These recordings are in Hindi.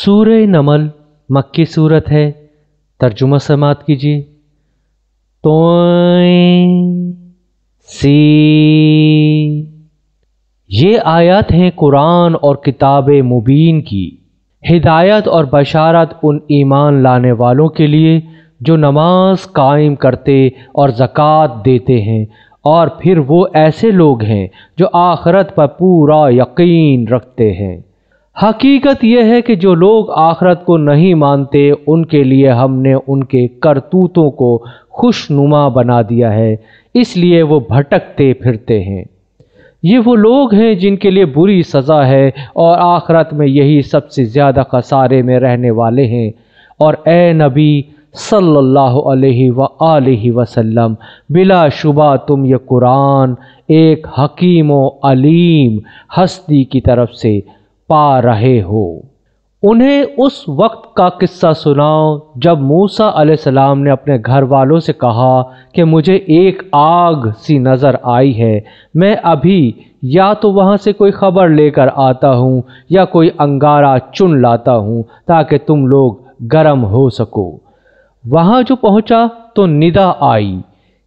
सूर नमल मक्की सूरत है तर्जुमा समात कीजिए तो सी ये आयत हैं कुरान और किताब मुबीन की हिदायत और बशारत उन ईमान लाने वालों के लिए जो नमाज कायम करते और ज़क़़त देते हैं और फिर वो ऐसे लोग हैं जो आखरत पर पूरा यकीन रखते हैं हकीकत यह है कि जो लोग आखरत को नहीं मानते उनके लिए हमने उनके करतूतों को खुशनुमा बना दिया है इसलिए वो भटकते फिरते हैं ये वो लोग हैं जिनके लिए बुरी सज़ा है और आखरत में यही सबसे ज़्यादा खसारे में रहने वाले हैं और ए नबी सल्लल्लाहु अलैहि अलैहि वसल्लम बिला शुबा तुम ये कुरान एक हकीम अलीम हस्ती की तरफ से पा रहे हो उन्हें उस वक्त का किस्सा सुनाओ जब मूसा अलैहिस्सलाम ने अपने घर वालों से कहा कि मुझे एक आग सी नज़र आई है मैं अभी या तो वहाँ से कोई ख़बर लेकर आता हूँ या कोई अंगारा चुन लाता हूँ ताकि तुम लोग गर्म हो सको वहाँ जो पहुँचा तो निदा आई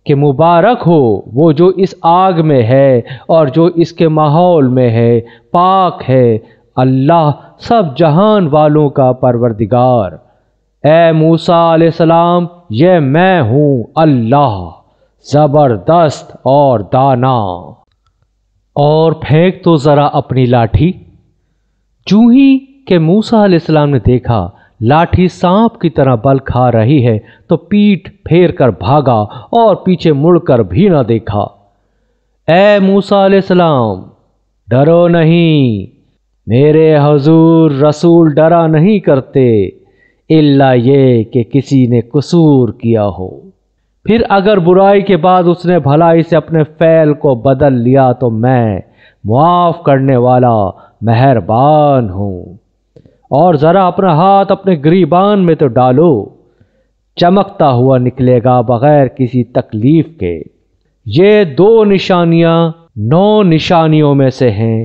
कि मुबारक हो वो जो इस आग में है और जो इसके माहौल में है पाक है अल्लाह सब जहान वालों का परवरदिगार ए मूसा सलाम ये मैं हूँ अल्लाह ज़बरदस्त और दाना और फेंक तो ज़रा अपनी लाठी चूही ही के मूसा सलाम ने देखा लाठी सांप की तरह बल खा रही है तो पीठ फेर कर भागा और पीछे मुड़कर भी ना देखा ए मूसा सलाम डरो नहीं मेरे हजूर रसूल डरा नहीं करते इल्ला ये कि किसी ने कसूर किया हो फिर अगर बुराई के बाद उसने भलाई से अपने फ़ैल को बदल लिया तो मैं मुआफ़ करने वाला मेहरबान हूँ और ज़रा अपना हाथ अपने गरीबान में तो डालो चमकता हुआ निकलेगा बग़ैर किसी तकलीफ़ के ये दो निशानियाँ नौ निशानियों में से हैं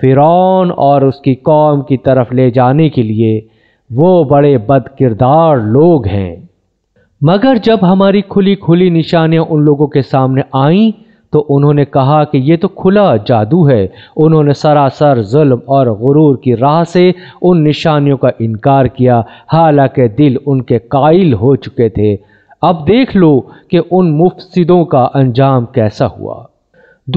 फ़िरौन और उसकी कौम की तरफ ले जाने के लिए वो बड़े बद किरदार लोग हैं मगर जब हमारी खुली खुली निशानियाँ उन लोगों के सामने आईं तो उन्होंने कहा कि ये तो खुला जादू है उन्होंने सरासर जुल्म और गुरूर की राह से उन निशानियों का इनकार किया हालांकि दिल उनके कायल हो चुके थे अब देख लो कि उन मुफसदों का अंजाम कैसा हुआ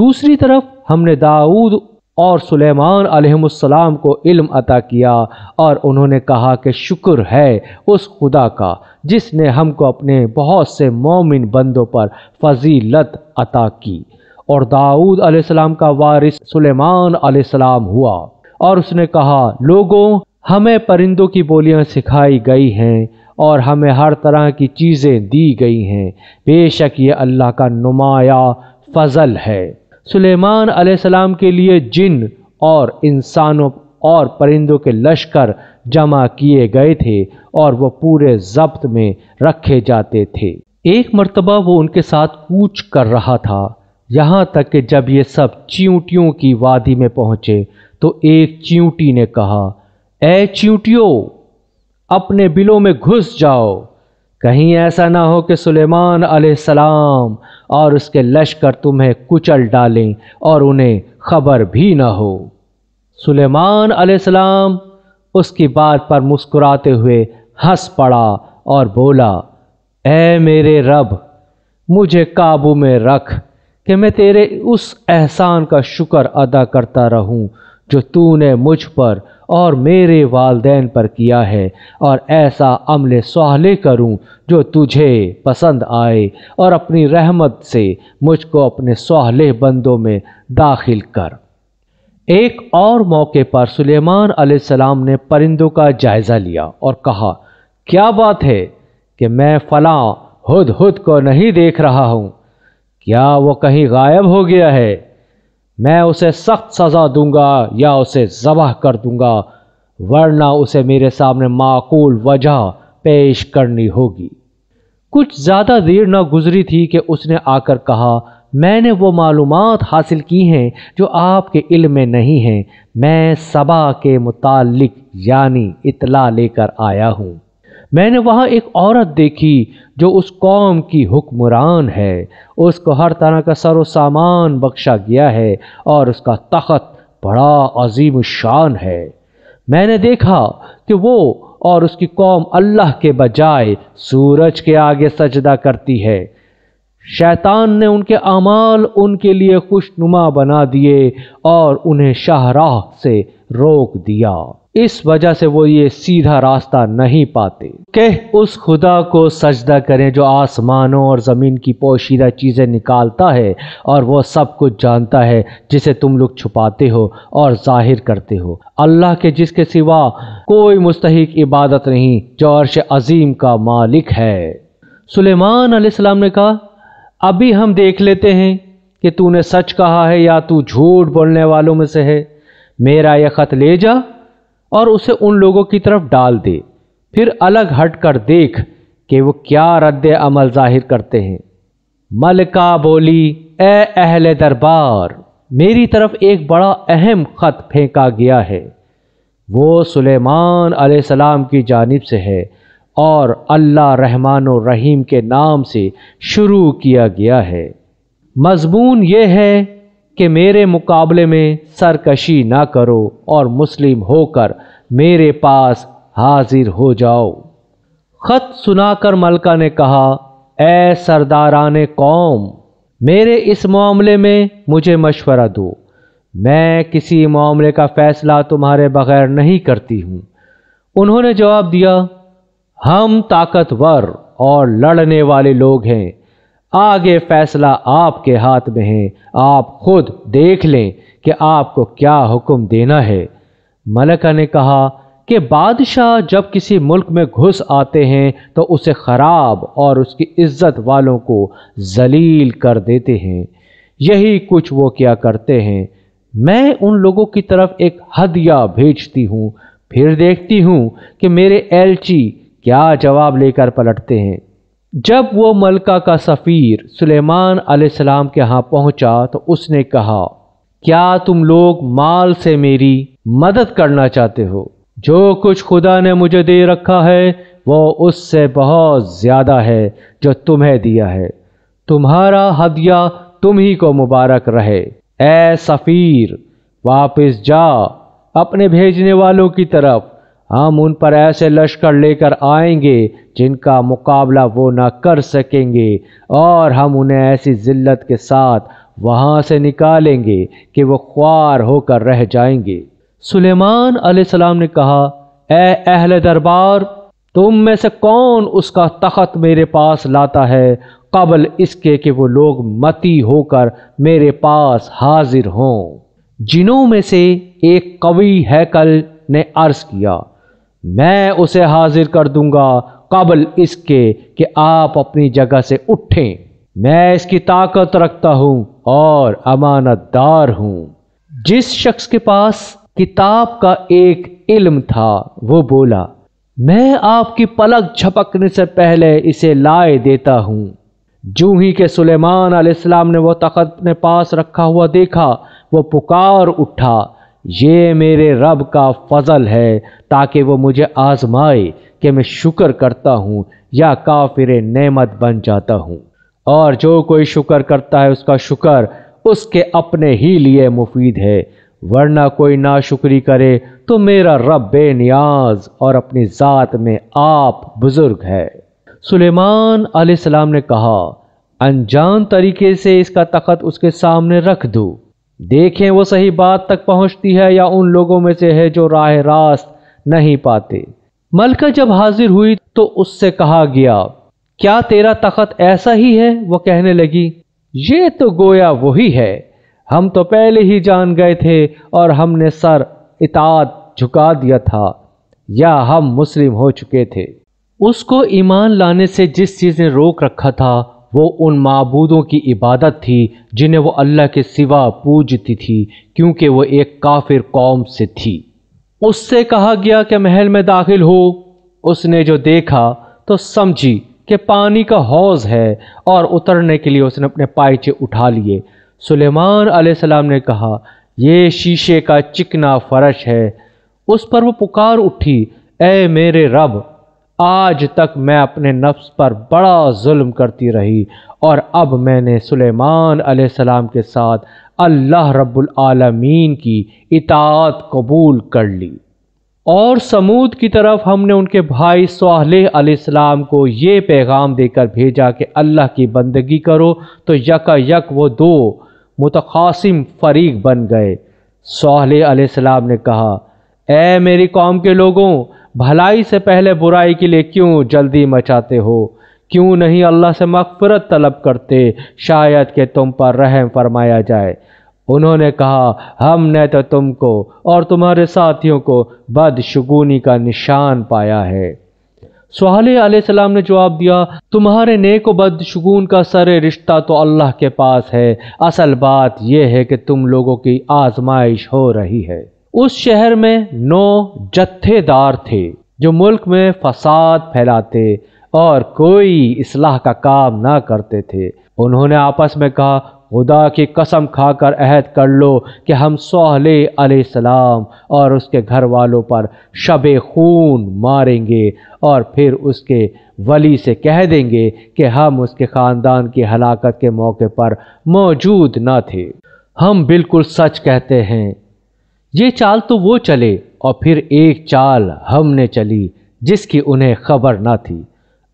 दूसरी तरफ हमने दाऊद और सुलेमान अलैहिस्सलाम को इल्म अता किया और उन्होंने कहा कि शुक्र है उस खुदा का जिसने हमको अपने बहुत से मोमिन बंदों पर फजीलत अता की और दाऊद सलाम का वारिस सुलेमान अलैहिस्सलाम हुआ और उसने कहा लोगों हमें परिंदों की बोलियां सिखाई गई हैं और हमें हर तरह की चीज़ें दी गई हैं बेशक ये अल्लाह का नुमाया फजल है सुलेमान सलाम के लिए जिन और इंसानों और परिंदों के लश्कर जमा किए गए थे और वो पूरे जब्त में रखे जाते थे एक मर्तबा वो उनके साथ कूच कर रहा था यहाँ तक कि जब ये सब चींटियों की वादी में पहुँचे तो एक चींटी ने कहा ए चींटियों अपने बिलों में घुस जाओ कहीं ऐसा ना हो कि सुलेमान सलाम और उसके लश्कर तुम्हें कुचल डालें और उन्हें खबर भी न हो सुलेमान अलैहिस्सलाम उसकी बात पर मुस्कुराते हुए हंस पड़ा और बोला ऐ मेरे रब मुझे काबू में रख कि मैं तेरे उस एहसान का शुक्र अदा करता रहूं जो तूने मुझ पर और मेरे वालदेन पर किया है और ऐसा अमल सहले करूं जो तुझे पसंद आए और अपनी रहमत से मुझको अपने सहले बंदों में दाखिल कर एक और मौके पर सुलेमान सलाम ने परिंदों का जायज़ा लिया और कहा क्या बात है कि मैं फलां हुद हद को नहीं देख रहा हूँ क्या वो कहीं गायब हो गया है मैं उसे सख्त सज़ा दूंगा या उसे जबह कर दूंगा वरना उसे मेरे सामने माकूल वजह पेश करनी होगी कुछ ज़्यादा देर ना गुजरी थी कि उसने आकर कहा मैंने वो मालूम हासिल की हैं जो आपके इल्म में नहीं हैं मैं सबा के मुतालिक यानी इतला लेकर आया हूँ मैंने वहाँ एक औरत देखी जो उस कौम की हुक्मरान है उसको हर तरह का सरो सामान बख्शा गया है और उसका तख्त बड़ा अजीम शान है मैंने देखा कि वो और उसकी कौम अल्लाह के बजाय सूरज के आगे सजदा करती है शैतान ने उनके अमाल उनके लिए खुशनुमा बना दिए और उन्हें शाहराह से रोक दिया इस वजह से वो ये सीधा रास्ता नहीं पाते कह उस खुदा को सजदा करें जो आसमानों और ज़मीन की पोशीदा चीज़ें निकालता है और वो सब कुछ जानता है जिसे तुम लोग छुपाते हो और जाहिर करते हो अल्लाह के जिसके सिवा कोई मुस्तक इबादत नहीं जो अर्श अजीम का मालिक है सुलेमान ने कहा अभी हम देख लेते हैं कि तूने सच कहा है या तू झूठ बोलने वालों में से है मेरा यह ख़त ले जा और उसे उन लोगों की तरफ डाल दे फिर अलग हट कर देख कि वो क्या रद्द अमल जाहिर करते हैं मलका बोली ए अहल दरबार मेरी तरफ एक बड़ा अहम ख़त फेंका गया है वो सुलेमान सलाम की जानिब से है और अल्लाह रहमान रहीम के नाम से शुरू किया गया है मजमून यह है कि मेरे मुकाबले में सरकशी ना करो और मुस्लिम होकर मेरे पास हाजिर हो जाओ ख़त सुनाकर मलका ने कहा ए सरदारान कौम मेरे इस मामले में मुझे मशवरा दो मैं किसी मामले का फ़ैसला तुम्हारे बगैर नहीं करती हूँ उन्होंने जवाब दिया हम ताकतवर और लड़ने वाले लोग हैं आगे फैसला आपके हाथ में है आप खुद देख लें कि आपको क्या हुक्म देना है मलका ने कहा कि बादशाह जब किसी मुल्क में घुस आते हैं तो उसे ख़राब और उसकी इज्जत वालों को जलील कर देते हैं यही कुछ वो क्या करते हैं मैं उन लोगों की तरफ एक हदिया भेजती हूँ फिर देखती हूँ कि मेरे एलची क्या जवाब लेकर पलटते हैं जब वो मलका का सफ़ीर सुलेमान अलैहिस्सलाम के यहाँ पहुँचा तो उसने कहा क्या तुम लोग माल से मेरी मदद करना चाहते हो जो कुछ खुदा ने मुझे दे रखा है वो उससे बहुत ज़्यादा है जो तुम्हें दिया है तुम्हारा हदिया तुम ही को मुबारक रहे ए सफ़ीर वापस जा अपने भेजने वालों की तरफ हम उन पर ऐसे लश्कर लेकर आएंगे जिनका मुकाबला वो ना कर सकेंगे और हम उन्हें ऐसी ज़िल्लत के साथ वहाँ से निकालेंगे कि वो ख्वार होकर रह जाएंगे सुलेमान अलैहिस्सलाम ने कहा ए अहल दरबार तुम में से कौन उसका तख्त मेरे पास लाता है कबल इसके कि वो लोग मती होकर मेरे पास हाजिर हों जिनों में से एक कवि हैकल ने अर्ज़ किया मैं उसे हाजिर कर दूंगा कबल इसके कि आप अपनी जगह से उठें मैं इसकी ताकत रखता हूं और अमानतदार हूं जिस शख्स के पास किताब का एक इल्म था वो बोला मैं आपकी पलक झपकने से पहले इसे लाए देता हूं जू ही के सुलेमान अलैहिस्सलाम ने वह तखत ने पास रखा हुआ देखा वो पुकार उठा ये मेरे रब का फजल है ताकि वो मुझे आजमाए कि मैं शुक्र करता हूँ या काफिर नेमत बन जाता हूँ और जो कोई शुक्र करता है उसका शुक्र उसके अपने ही लिए मुफीद है वरना कोई ना शुक्री करे तो मेरा रब बेनियाज और अपनी ज़ात में आप बुज़ुर्ग है सुलेमान आसमाम ने कहा अनजान तरीके से इसका तखत उसके सामने रख दूँ देखें वो सही बात तक पहुंचती है या उन लोगों में से है जो राह रास्त नहीं पाते मलका जब हाजिर हुई तो उससे कहा गया क्या तेरा तखत ऐसा ही है वो कहने लगी ये तो गोया वही है हम तो पहले ही जान गए थे और हमने सर इताद झुका दिया था या हम मुस्लिम हो चुके थे उसको ईमान लाने से जिस चीज़ ने रोक रखा था वो उन मबूदों की इबादत थी जिन्हें वो अल्लाह के सिवा पूजती थी क्योंकि वो एक काफिर कौम से थी उससे कहा गया कि महल में दाखिल हो उसने जो देखा तो समझी कि पानी का हौज है और उतरने के लिए उसने अपने पाइचे उठा लिए सुलेमान सलाम ने कहा यह शीशे का चिकना फर्श है उस पर वो पुकार उठी ए मेरे रब आज तक मैं अपने नफ्स पर बड़ा जुल्म करती रही और अब मैंने सुलेमान सलाम के साथ अल्लाह रब्बुल आलमीन की इतात कबूल कर ली और समूद की तरफ हमने उनके भाई सलाम को ये पैगाम देकर भेजा कि अल्लाह की बंदगी करो तो यका यक वो दो मुतकासिम फरीक बन गए सलाम ने कहा ए मेरी कौम के लोगों भलाई से पहले बुराई के लिए क्यों जल्दी मचाते हो क्यों नहीं अल्लाह से मकफरत तलब करते शायद के तुम पर रहम फरमाया जाए उन्होंने कहा हमने तो तुमको और तुम्हारे साथियों को बदशगुनी का निशान पाया है सुहाल सलाम ने जवाब दिया तुम्हारे नेक बदशगुन का सर रिश्ता तो अल्लाह के पास है असल बात यह है कि तुम लोगों की आजमाइश हो रही है उस शहर में नौ जत्थेदार थे जो मुल्क में फसाद फैलाते और कोई इसलाह का काम ना करते थे उन्होंने आपस में कहा खुदा की कसम खाकर अहद कर लो कि हम सोहले सलाम और उसके घर वालों पर शब खून मारेंगे और फिर उसके वली से कह देंगे कि हम उसके ख़ानदान की हलाकत के मौके पर मौजूद ना थे हम बिल्कुल सच कहते हैं ये चाल तो वो चले और फिर एक चाल हमने चली जिसकी उन्हें खबर ना थी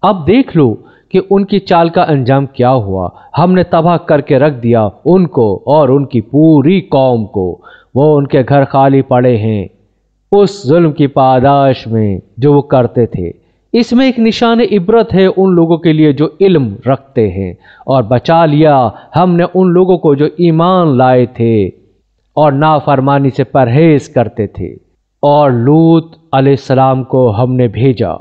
अब देख लो कि उनकी चाल का अंजाम क्या हुआ हमने तबाह करके रख दिया उनको और उनकी पूरी कौम को वो उनके घर खाली पड़े हैं उस जुल्म की पादाश में जो वो करते थे इसमें एक निशान इबरत है उन लोगों के लिए जो इल्म रखते हैं और बचा लिया हमने उन लोगों को जो ईमान लाए थे और नाफरमानी से परहेज करते थे और लूत अलैहिस्सलाम को हमने भेजा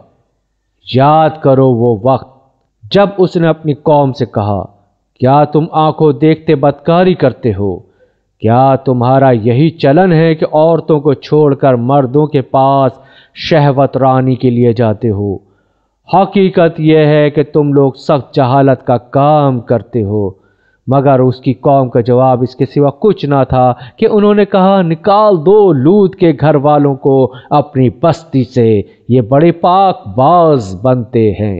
याद करो वो वक्त जब उसने अपनी कौम से कहा क्या तुम आंखों देखते बदकारी करते हो क्या तुम्हारा यही चलन है कि औरतों को छोड़कर मर्दों के पास शहवत रानी के लिए जाते हो हकीकत यह है कि तुम लोग सख्त जहालत का काम करते हो मगर उसकी कौम का जवाब इसके सिवा कुछ ना था कि उन्होंने कहा निकाल दो लूत के घर वालों को अपनी बस्ती से ये बड़े पाक बाज बनते हैं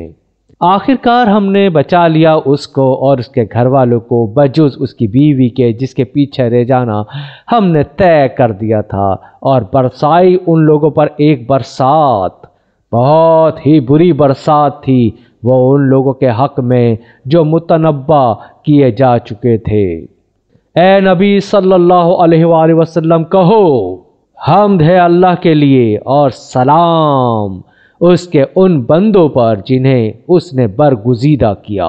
आखिरकार हमने बचा लिया उसको और उसके घर वालों को बजुज उसकी बीवी के जिसके पीछे रह जाना हमने तय कर दिया था और बरसाई उन लोगों पर एक बरसात बहुत ही बुरी बरसात थी वह उन लोगों के हक में जो मुतनबा किए जा चुके थे ए नबी सल्लल्लाहु अलैहि वसल्लम कहो हमद है अल्लाह के लिए और सलाम उसके उन बंदों पर जिन्हें उसने बरगुजीदा किया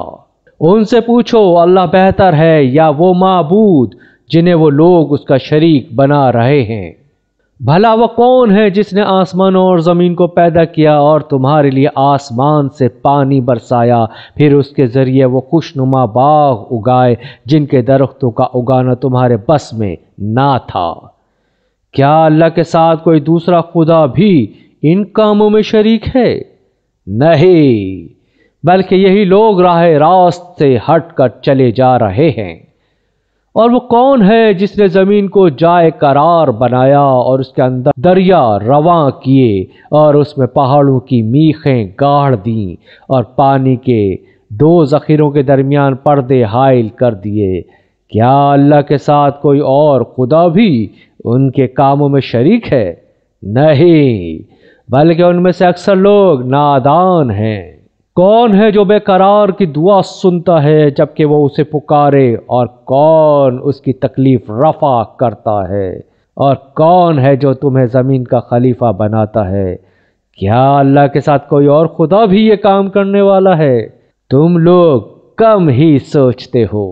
उनसे पूछो अल्लाह बेहतर है या वो मबूद जिन्हें वो लोग उसका शरीक बना रहे हैं भला वह कौन है जिसने आसमानों और ज़मीन को पैदा किया और तुम्हारे लिए आसमान से पानी बरसाया फिर उसके ज़रिए वो खुशनुमा बाग उगाए जिनके दरख्तों का उगाना तुम्हारे बस में ना था क्या अल्लाह के साथ कोई दूसरा खुदा भी इन कामों में शरीक है नहीं बल्कि यही लोग राह रास्त से हट कर चले जा रहे हैं और वो कौन है जिसने ज़मीन को जाए करार बनाया और उसके अंदर दरिया रवा किए और उसमें पहाड़ों की मीखें गाढ़ दीं और पानी के दो ज़खीरों के दरमियान पर्दे हायल कर दिए क्या अल्लाह के साथ कोई और खुदा भी उनके कामों में शरीक है नहीं बल्कि उनमें से अक्सर लोग नादान हैं कौन है जो बेकरार की दुआ सुनता है जबकि वो उसे पुकारे और कौन उसकी तकलीफ रफा करता है और कौन है जो तुम्हें ज़मीन का खलीफा बनाता है क्या अल्लाह के साथ कोई और खुदा भी ये काम करने वाला है तुम लोग कम ही सोचते हो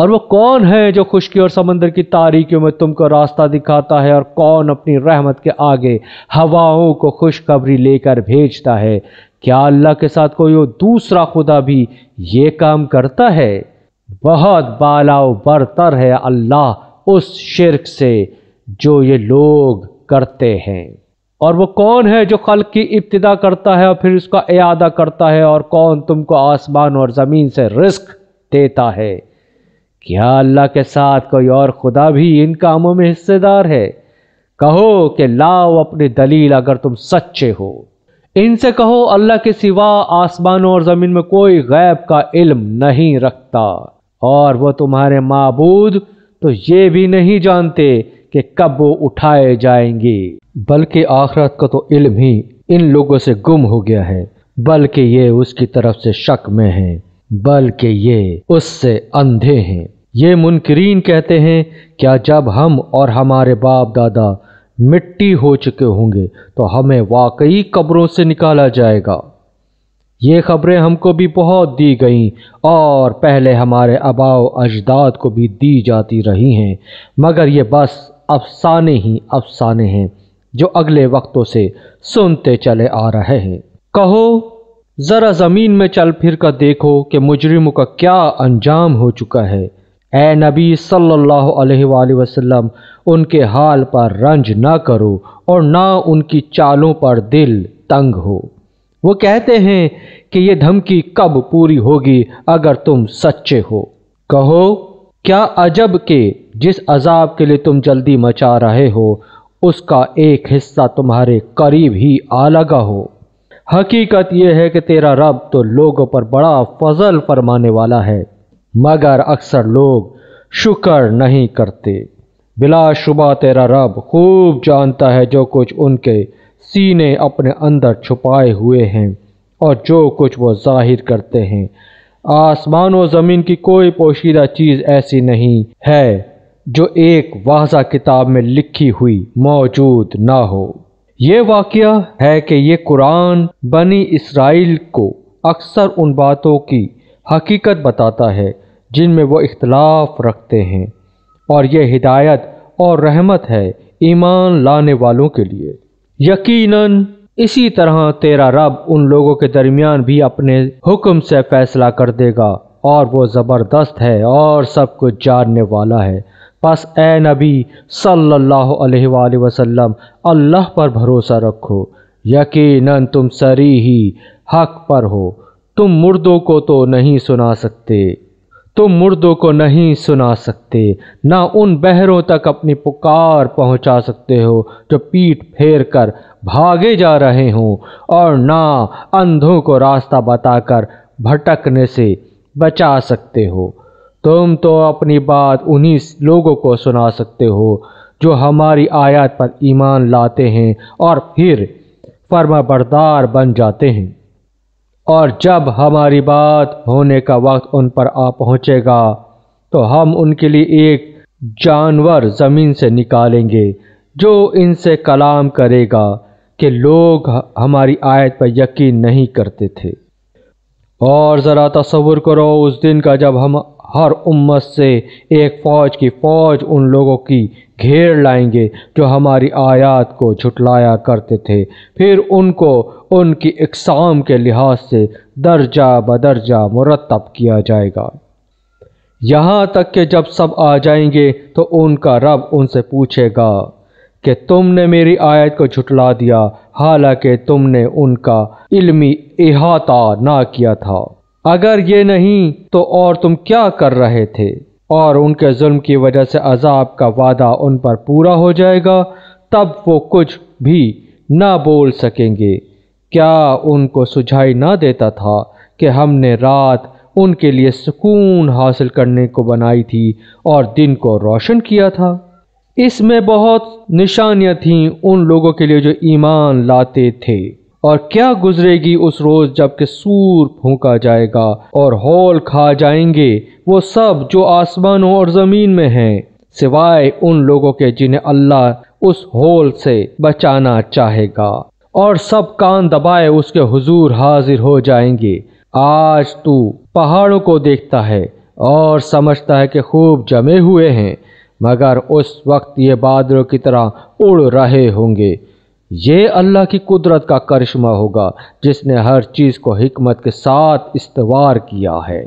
और वो कौन है जो खुशकी और समंदर की तारीखियों में तुमको रास्ता दिखाता है और कौन अपनी रहमत के आगे हवाओं को खुशखबरी लेकर भेजता है क्या अल्लाह के साथ कोई दूसरा खुदा भी ये काम करता है बहुत बालाव बरतर है अल्लाह उस शिरक से जो ये लोग करते हैं और वो कौन है जो खल की इब्तदा करता है और फिर उसका अदा करता है और कौन तुमको आसमान और ज़मीन से रिस्क देता है क्या अल्लाह के साथ कोई और खुदा भी इन कामों में हिस्सेदार है कहो कि लाओ अपनी दलील अगर तुम सच्चे हो इनसे कहो अल्लाह के सिवा आसमानों और ज़मीन में कोई गैब का इल्म नहीं रखता और वो तुम्हारे मबूद तो ये भी नहीं जानते कि कब वो उठाए जाएंगे बल्कि आखरत का तो इल्म ही इन लोगों से गुम हो गया है बल्कि ये उसकी तरफ से शक में हैं बल्कि ये उससे अंधे हैं ये मुनकरीन कहते हैं क्या जब हम और हमारे बाप दादा मिट्टी हो चुके होंगे तो हमें वाकई कब्रों से निकाला जाएगा ये खबरें हमको भी बहुत दी गईं और पहले हमारे अबाव अजदाद को भी दी जाती रही हैं मगर ये बस अफसाने ही अफसाने हैं जो अगले वक्तों से सुनते चले आ रहे हैं कहो ज़रा ज़मीन में चल फिर कर देखो कि मुजरिमों का क्या अंजाम हो चुका है ए नबी सल्लल्लाहु अलैहि वसल्लम उनके हाल पर रंज ना करो और ना उनकी चालों पर दिल तंग हो वो कहते हैं कि ये धमकी कब पूरी होगी अगर तुम सच्चे हो कहो क्या अजब के जिस अजाब के लिए तुम जल्दी मचा रहे हो उसका एक हिस्सा तुम्हारे करीब ही आ लगा हो हकीकत यह है कि तेरा रब तो लोगों पर बड़ा फजल फरमाने वाला है मगर अक्सर लोग शुक्र नहीं करते बिलाशुबा तेरा रब खूब जानता है जो कुछ उनके सीने अपने अंदर छुपाए हुए हैं और जो कुछ वो जाहिर करते हैं आसमान और ज़मीन की कोई पोशीदा चीज़ ऐसी नहीं है जो एक वाजा किताब में लिखी हुई मौजूद ना हो ये वाक़ है कि ये कुरान बनी इसराइल को अक्सर उन बातों की हकीकत बताता है जिनमें वो इख्तलाफ रखते हैं और यह हिदायत और रहमत है ईमान लाने वालों के लिए यकीनन इसी तरह तेरा रब उन लोगों के दरमियान भी अपने हुक्म से फैसला कर देगा और वो ज़बरदस्त है और सब कुछ जानने वाला है बस ए नबी सल्लल्लाहु अल्लाह पर भरोसा रखो यकीनन तुम सरी ही हक पर हो तुम मुर्दों को तो नहीं सुना सकते तो मुर्दों को नहीं सुना सकते ना उन बहरों तक अपनी पुकार पहुंचा सकते हो जो पीठ फेर कर भागे जा रहे हों और ना अंधों को रास्ता बताकर भटकने से बचा सकते हो तुम तो अपनी बात उन्हीं लोगों को सुना सकते हो जो हमारी आयत पर ईमान लाते हैं और फिर फर्मा बरदार बन जाते हैं और जब हमारी बात होने का वक्त उन पर आ पहुँचेगा तो हम उनके लिए एक जानवर ज़मीन से निकालेंगे जो इनसे कलाम करेगा कि लोग हमारी आयत पर यकीन नहीं करते थे और ज़रा तस्वुर करो उस दिन का जब हम हर उम्मत से एक फ़ौज की फ़ौज उन लोगों की घेर लाएंगे जो हमारी आयत को झुटलाया करते थे फिर उनको उनकी इकसाम के लिहाज से दर्जा बदर्जा मुरतब किया जाएगा यहाँ तक कि जब सब आ जाएंगे तो उनका रब उनसे पूछेगा कि तुमने मेरी आयत को झुटला दिया हालांकि तुमने उनका इल्मी इहाता ना किया था अगर ये नहीं तो और तुम क्या कर रहे थे और उनके जुल्म की वजह से अजाब का वादा उन पर पूरा हो जाएगा तब वो कुछ भी ना बोल सकेंगे क्या उनको सुझाई ना देता था कि हमने रात उनके लिए सुकून हासिल करने को बनाई थी और दिन को रोशन किया था इसमें बहुत निशानियाँ थीं उन लोगों के लिए जो ईमान लाते थे और क्या गुजरेगी उस रोज जब के सूर फूका जाएगा और होल खा जाएंगे वो सब जो आसमानों और ज़मीन में हैं सिवाय उन लोगों के जिन्हें अल्लाह उस होल से बचाना चाहेगा और सब कान दबाए उसके हुजूर हाजिर हो जाएंगे आज तू पहाड़ों को देखता है और समझता है कि खूब जमे हुए हैं मगर उस वक्त ये बादलों की तरह उड़ रहे होंगे ये अल्लाह की कुदरत का करिश्मा होगा जिसने हर चीज़ को हिकमत के साथ इस्तवार किया है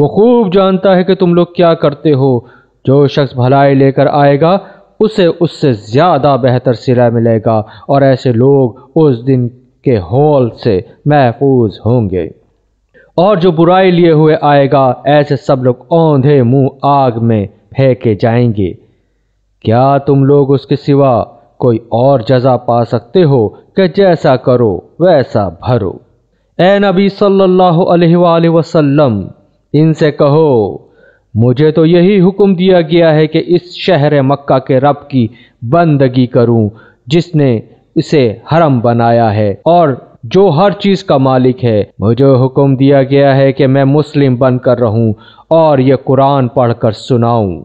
वो खूब जानता है कि तुम लोग क्या करते हो जो शख्स भलाई लेकर आएगा उसे उससे ज़्यादा बेहतर सिला मिलेगा और ऐसे लोग उस दिन के हॉल से महफूज होंगे और जो बुराई लिए हुए आएगा ऐसे सब लोग औंधे मुंह आग में फेंके जाएंगे क्या तुम लोग उसके सिवा कोई और जजा पा सकते हो कि जैसा करो वैसा भरो ए नबी सल्लल्लाहु अलैहि वसल्लम इनसे कहो मुझे तो यही हुक्म दिया गया है कि इस शहर मक्का के रब की बंदगी करूं जिसने इसे हरम बनाया है और जो हर चीज़ का मालिक है मुझे हुक्म दिया गया है कि मैं मुस्लिम बनकर रहूं और यह कुरान पढ़कर सुनाऊं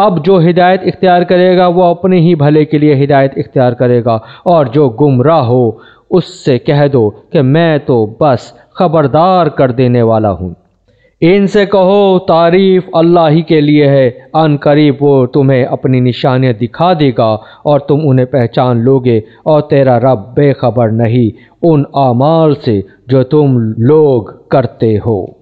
अब जो हिदायत इख्तियार करेगा वो अपने ही भले के लिए हिदायत इख्तियार करेगा और जो गुमराह हो उससे कह दो कि मैं तो बस ख़बरदार कर देने वाला हूँ इनसे कहो तारीफ़ अल्लाह ही के लिए है अन करीब वो तुम्हें अपनी निशानियाँ दिखा देगा और तुम उन्हें पहचान लोगे और तेरा रब बेखबर नहीं उन आमाल से जो तुम लोग करते हो